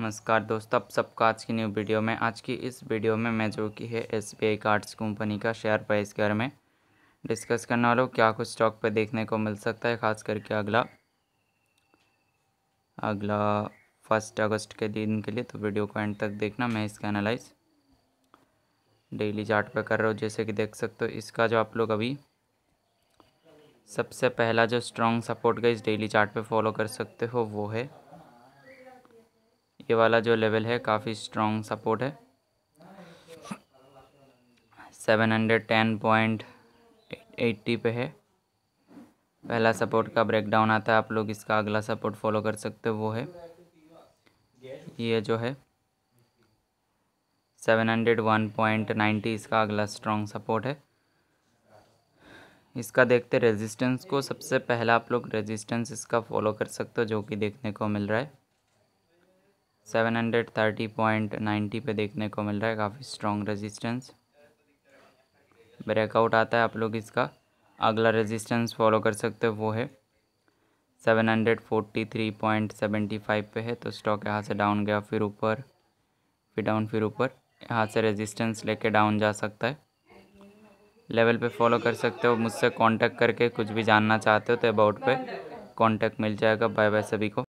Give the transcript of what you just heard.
नमस्कार दोस्तों आप सबका आज की न्यू वीडियो में आज की इस वीडियो में मैं जो कि है S B I cards company का शेयर प्राइस के बारे में डिस्कस करने वाला हूँ क्या कुछ स्टॉक पर देखने को मिल सकता है खास करके अगला अगला फर्स्ट अगस्त के दिन के लिए तो वीडियो को एंड तक देखना मैं इसका एनालाइज डेली चार्ट पर कर रहा हूँ जैसे कि देख सकते हो इसका जो आप लोग अभी सबसे पहला जो स्ट्रॉन्ग सपोर्ट का इस डेली चार्ट पे फॉलो कर सकते हो वो है ये वाला जो लेवल है काफ़ी स्ट्रॉन्ग सपोर्ट है seven hundred ten point eighty पे है पहला सपोर्ट का ब्रेकडाउन आता है आप लोग इसका अगला सपोर्ट फॉलो कर सकते हो वो है ये जो है seven hundred one point ninety इसका अगला स्ट्रॉन्ग सपोर्ट है इसका देखते रेजिस्टेंस को सबसे पहला आप लोग रेजिस्टेंस इसका फॉलो कर सकते हो जो कि देखने को मिल रहा है 730.90 पे देखने को मिल रहा है काफ़ी स्ट्रॉन्ग रेजिस्टेंस ब्रेकआउट आता है आप लोग इसका अगला रेजिस्टेंस फॉलो कर सकते हो वो है 743.75 पे है तो स्टॉक यहाँ से डाउन गया फिर ऊपर फिर डाउन फिर ऊपर यहाँ से रेजिस्टेंस लेके डाउन जा सकता है लेवल पे फॉलो कर सकते हो मुझसे कांटेक्ट करके कुछ भी जानना चाहते हो तो अबाउट पे कांटेक्ट मिल जाएगा बाय बाय सभी को